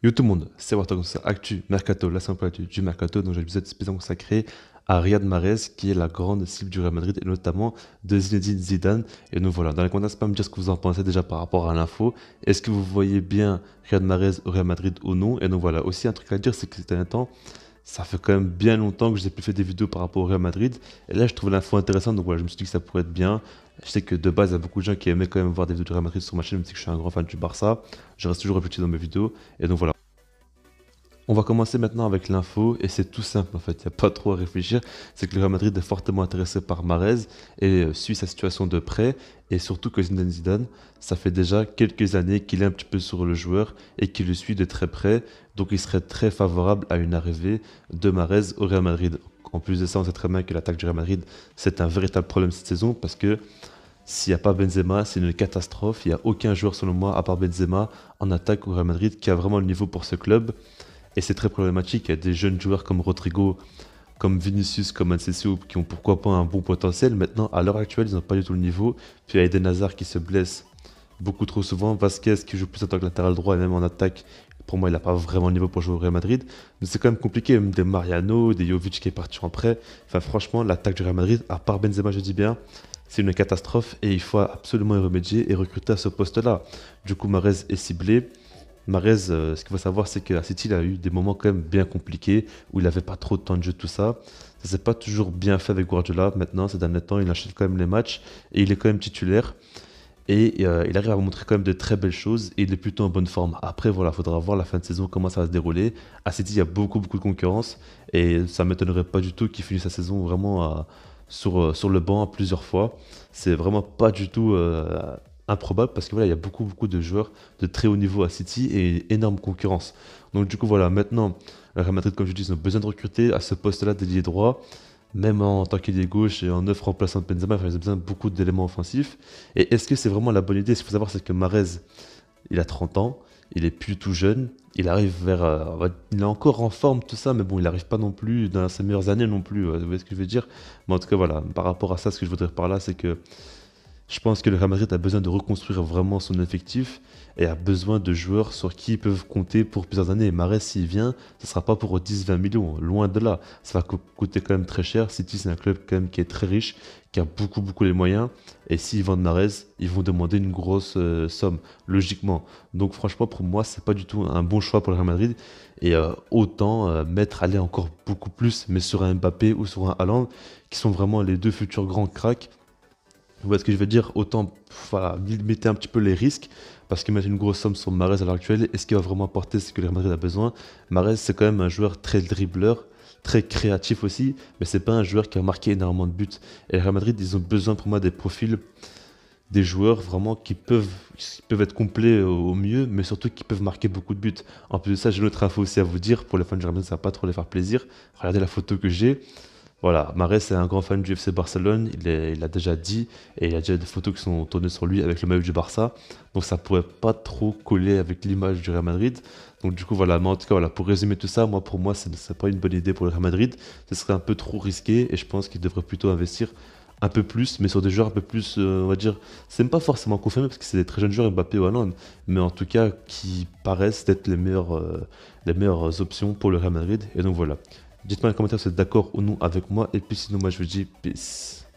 Yo tout le monde, c'est Wartog, c'est Actu Mercato, la simple actu du Mercato. Donc, j'ai l'épisode épisode consacré à Riyad Mahrez, qui est la grande cible du Real Madrid et notamment de Zinedine Zidane. Et nous voilà. Dans les commentaires, pas me dire ce que vous en pensez déjà par rapport à l'info. Est-ce que vous voyez bien Riyad Mahrez au Real Madrid ou non Et nous voilà. Aussi, un truc à dire, c'est que c'était un temps, ça fait quand même bien longtemps que je n'ai plus fait des vidéos par rapport au Real Madrid. Et là, je trouve l'info intéressante, donc voilà, je me suis dit que ça pourrait être bien. Je sais que de base, il y a beaucoup de gens qui aimaient quand même voir des vidéos du Real Madrid sur ma chaîne, même si je suis un grand fan du Barça. Je reste toujours réfléchi dans mes vidéos. Et donc voilà. On va commencer maintenant avec l'info et c'est tout simple en fait, il n'y a pas trop à réfléchir. C'est que le Real Madrid est fortement intéressé par Marez et euh, suit sa situation de près et surtout que Zinedine Zidane, ça fait déjà quelques années qu'il est un petit peu sur le joueur et qu'il le suit de très près. Donc il serait très favorable à une arrivée de Marez au Real Madrid. En plus de ça, on sait très bien que l'attaque du Real Madrid, c'est un véritable problème cette saison parce que s'il n'y a pas Benzema, c'est une catastrophe. Il n'y a aucun joueur, selon moi, à part Benzema, en attaque au Real Madrid qui a vraiment le niveau pour ce club. Et c'est très problématique. Il y a des jeunes joueurs comme Rodrigo, comme Vinicius, comme Ancesio, qui ont pourquoi pas un bon potentiel. Maintenant, à l'heure actuelle, ils n'ont pas du tout le niveau. Puis il y a Eden Hazard qui se blesse beaucoup trop souvent. Vasquez qui joue plus en tant que latéral droit et même en attaque. Pour moi, il n'a pas vraiment le niveau pour jouer au Real Madrid. Mais c'est quand même compliqué. Même des Mariano, des Jovic qui est parti en prêt. Enfin, franchement, l'attaque du Real Madrid, à part Benzema, je dis bien, c'est une catastrophe et il faut absolument y remédier et recruter à ce poste-là. Du coup, Marez est ciblé. Marez, euh, ce qu'il faut savoir, c'est que City, il a eu des moments quand même bien compliqués où il n'avait pas trop de temps de jeu, tout ça. Ça s'est pas toujours bien fait avec Guardiola. Maintenant, ces derniers temps, il achète quand même les matchs et il est quand même titulaire. Et euh, il arrive à montrer quand même de très belles choses et il est plutôt en bonne forme. Après, voilà, faudra voir la fin de saison, comment ça va se dérouler. À il y a beaucoup, beaucoup de concurrence et ça m'étonnerait pas du tout qu'il finisse sa saison vraiment euh, sur, sur le banc plusieurs fois. C'est vraiment pas du tout improbable parce que voilà, il y a beaucoup beaucoup de joueurs de très haut niveau à City et énorme concurrence. Donc du coup voilà, maintenant la Real Madrid comme je dis, ils ont besoin de recruter à ce poste-là d'ailier droit. Même en tant qu'ailier gauche et en neuf remplaçants de Benzema, ils ont besoin de beaucoup d'éléments offensifs. Et est-ce que c'est vraiment la bonne idée Ce qu'il faut savoir, c'est que Marez, il a 30 ans, il est plus tout jeune, il arrive vers. Euh, il est encore en forme, tout ça, mais bon, il n'arrive pas non plus dans ses meilleures années non plus, euh, vous voyez ce que je veux dire Mais en tout cas, voilà, par rapport à ça, ce que je voudrais dire par là, c'est que je pense que le Real Madrid a besoin de reconstruire vraiment son effectif et a besoin de joueurs sur qui ils peuvent compter pour plusieurs années. Marès, s'il vient, ce ne sera pas pour 10-20 millions, loin de là. Ça va coûter quand même très cher. City, c'est un club quand même qui est très riche, qui a beaucoup, beaucoup les moyens. Et s'ils vendent Marais, ils vont demander une grosse euh, somme, logiquement. Donc, franchement, pour moi, ce n'est pas du tout un bon choix pour le Real Madrid. Et euh, autant mettre euh, mettre, aller encore beaucoup plus, mais sur un Mbappé ou sur un Haaland, qui sont vraiment les deux futurs grands cracks vous voyez ce que je veux dire Autant limiter un petit peu les risques. Parce qu'ils mettent une grosse somme sur Marez à l'heure actuelle, est-ce qu'il va vraiment apporter ce que le Real Madrid a besoin Marez, c'est quand même un joueur très dribbleur, très créatif aussi, mais c'est pas un joueur qui a marqué énormément de buts. Et le Real Madrid, ils ont besoin pour moi des profils, des joueurs vraiment qui peuvent, peuvent être complets au mieux, mais surtout qui peuvent marquer beaucoup de buts. En plus de ça, j'ai une autre info aussi à vous dire pour les fans du Real Madrid, ça va pas trop les faire plaisir. Regardez la photo que j'ai. Voilà, Marès est un grand fan du FC Barcelone, il, l'a a déjà dit, et il a déjà des photos qui sont tournées sur lui avec le maillot du Barça, donc ça pourrait pas trop coller avec l'image du Real Madrid. Donc du coup voilà, mais en tout cas voilà, pour résumer tout ça, moi pour moi ce n'est pas une bonne idée pour le Real Madrid, ce serait un peu trop risqué et je pense qu'il devrait plutôt investir un peu plus, mais sur des joueurs un peu plus, euh, on va dire, c'est même pas forcément confirmé parce que c'est des très jeunes joueurs, Mbappé ou Hollande, mais en tout cas qui paraissent être les meilleures, euh, les meilleures options pour le Real Madrid. Et donc voilà, Dites-moi en commentaire si vous êtes d'accord ou non avec moi. Et puis sinon, moi je vous dis peace.